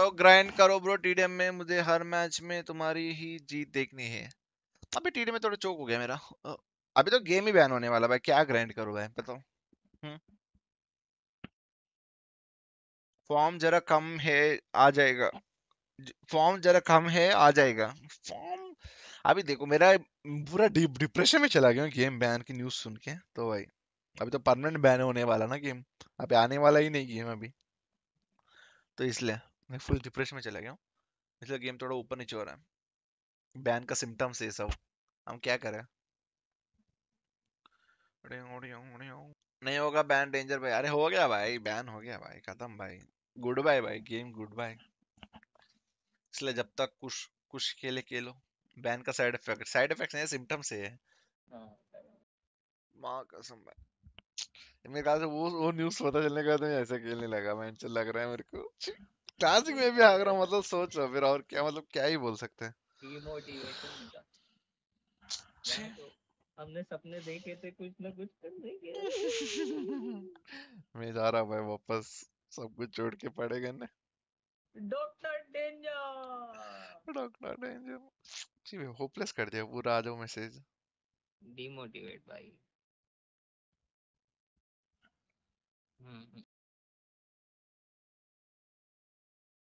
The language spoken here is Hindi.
जाओ ग्राइंड करो ब्रो टीडीएम में मुझे हर मैच में तुम्हारी ही जीत देखनी है अभी टीडीएम में थोड़ा चौक हो गया मेरा अभी तो गेम ही बैन होने वाला भाई क्या ग्राइंड करो भाई बताओ फॉर्म हम्म। जरा कम है आ जाएगा फॉर्म जरा कम है आ जाएगा फॉर्म अभी देखो मेरा पूरा डिप्रेशन में चला गया गेम बैन की न्यूज सुन के तो भाई अभी तो परमानेंट बैन होने वाला ना गेम अभी आने वाला ही नहीं गेम अभी तो इसलिए मैं फुल डिप्रेशन में चला गया हूँ इसलिए गेम थोड़ा ऊपर नीचे हो रहा है बैन का सिम्टम्स है सब हम क्या करें नहीं होगा बैन डेंजर भाई अरे हो गया भाई बैन हो गया भाई खत्म भाई गुड बाय भाई गेम गुड बाय इसलिए जब तक कुछ कुछ खेले खेलो बैन का साइड इफेक्ट साइड इफेक्ट नहीं सिम्टम्स है माँ कसम भाई मेरे ख्याल से वो वो न्यूज़ पता चलने के बाद मैं ऐसे खेलने लगा मैं लग रहा है मेरे को क्लासिक में भी आगरा मतलब सोच रहा फिर और क्या मतलब क्या ही बोल सकते हैं तो हमने सपने देखे थे कुछ ना कुछ करने के मैं जा रहा भाई वापस सब कुछ छोड़ के पड़ेगा ना डॉक्टर डेंजर डॉक्टर डेंजर जी मैं होपलेस कर दिया पूरा आज वो मैसेज डीमोटिवेट भाई हम्म, हम्म।